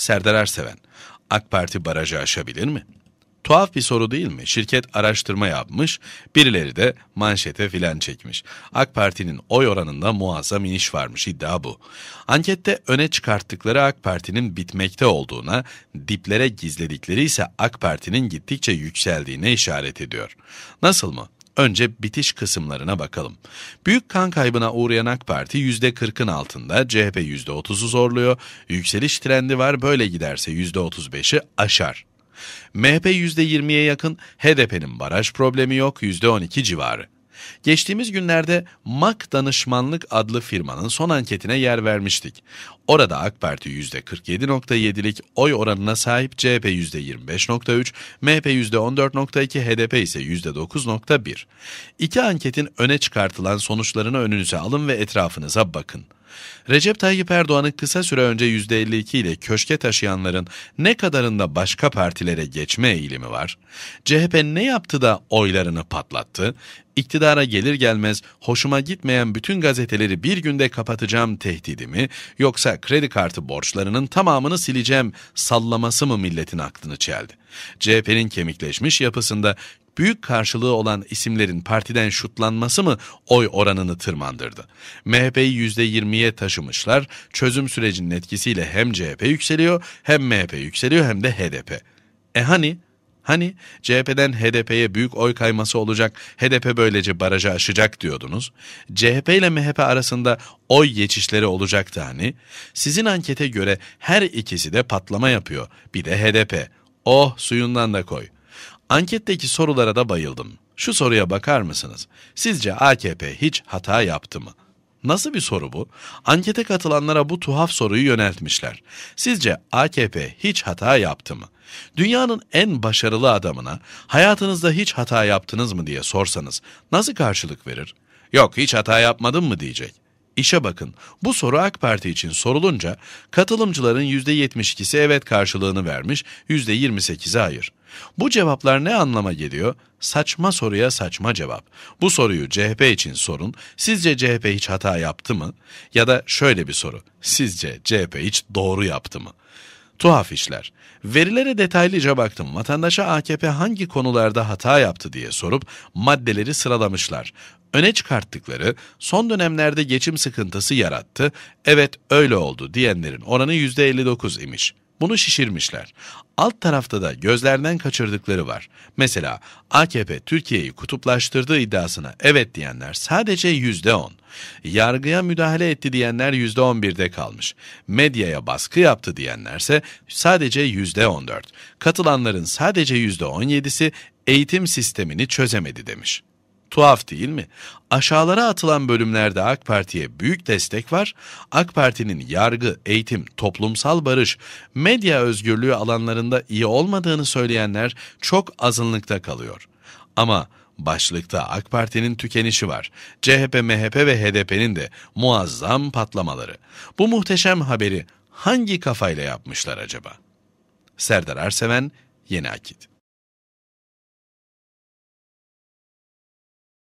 Serdar Erseven, AK Parti barajı aşabilir mi? Tuhaf bir soru değil mi? Şirket araştırma yapmış, birileri de manşete filan çekmiş. AK Parti'nin oy oranında muazzam iniş varmış iddia bu. Ankette öne çıkarttıkları AK Parti'nin bitmekte olduğuna, diplere gizledikleri ise AK Parti'nin gittikçe yükseldiğine işaret ediyor. Nasıl mı? Önce bitiş kısımlarına bakalım. Büyük kan kaybına uğrayan AK Parti %40'ın altında, CHP %30'u zorluyor. Yükseliş trendi var, böyle giderse %35'i aşar. MHP %20'ye yakın, HDP'nin baraj problemi yok, %12 civarı. Geçtiğimiz günlerde MAK Danışmanlık adlı firmanın son anketine yer vermiştik. Orada AK Parti %47.7'lik oy oranına sahip CHP %25.3, MHP %14.2, HDP ise %9.1. İki anketin öne çıkartılan sonuçlarını önünüze alın ve etrafınıza bakın. Recep Tayyip Erdoğan'ın kısa süre önce %52 ile köşke taşıyanların ne kadarında başka partilere geçme eğilimi var? CHP ne yaptı da oylarını patlattı? İktidara gelir gelmez hoşuma gitmeyen bütün gazeteleri bir günde kapatacağım mi yoksa kredi kartı borçlarının tamamını sileceğim sallaması mı milletin aklını çeldi? CHP'nin kemikleşmiş yapısında büyük karşılığı olan isimlerin partiden şutlanması mı oy oranını tırmandırdı? MHP'yi %20'ye taşımışlar, çözüm sürecinin etkisiyle hem CHP yükseliyor, hem MHP yükseliyor hem de HDP. E hani? Hani CHP'den HDP'ye büyük oy kayması olacak, HDP böylece baraja aşacak diyordunuz. CHP ile MHP arasında oy geçişleri olacaktı hani. Sizin ankete göre her ikisi de patlama yapıyor. Bir de HDP. Oh suyundan da koy.'' Anketteki sorulara da bayıldım. Şu soruya bakar mısınız? Sizce AKP hiç hata yaptı mı? Nasıl bir soru bu? Ankete katılanlara bu tuhaf soruyu yöneltmişler. Sizce AKP hiç hata yaptı mı? Dünyanın en başarılı adamına hayatınızda hiç hata yaptınız mı diye sorsanız nasıl karşılık verir? Yok hiç hata yapmadım mı diyecek. İşe bakın. Bu soru AK Parti için sorulunca katılımcıların %72'si evet karşılığını vermiş, %28'i hayır. Bu cevaplar ne anlama geliyor? Saçma soruya saçma cevap. Bu soruyu CHP için sorun. Sizce CHP hiç hata yaptı mı? Ya da şöyle bir soru. Sizce CHP hiç doğru yaptı mı? Tuhaf işler. Verilere detaylıca baktım. Vatandaşa AKP hangi konularda hata yaptı diye sorup maddeleri sıralamışlar öne çıkarttıkları son dönemlerde geçim sıkıntısı yarattı, evet öyle oldu diyenlerin oranı %59 imiş. Bunu şişirmişler. Alt tarafta da gözlerden kaçırdıkları var. Mesela AKP Türkiye'yi kutuplaştırdığı iddiasına evet diyenler sadece yüzde on. Yargıya müdahale etti diyenler yüzde on kalmış. Medyaya baskı yaptı diyenlerse sadece yüzde on Katılanların sadece yüzde on eğitim sistemini çözemedi demiş. Tuhaf değil mi? Aşağılara atılan bölümlerde AK Parti'ye büyük destek var. AK Parti'nin yargı, eğitim, toplumsal barış, medya özgürlüğü alanlarında iyi olmadığını söyleyenler çok azınlıkta kalıyor. Ama başlıkta AK Parti'nin tükenişi var. CHP, MHP ve HDP'nin de muazzam patlamaları. Bu muhteşem haberi hangi kafayla yapmışlar acaba? Serdar Erseven, Yeni Akit.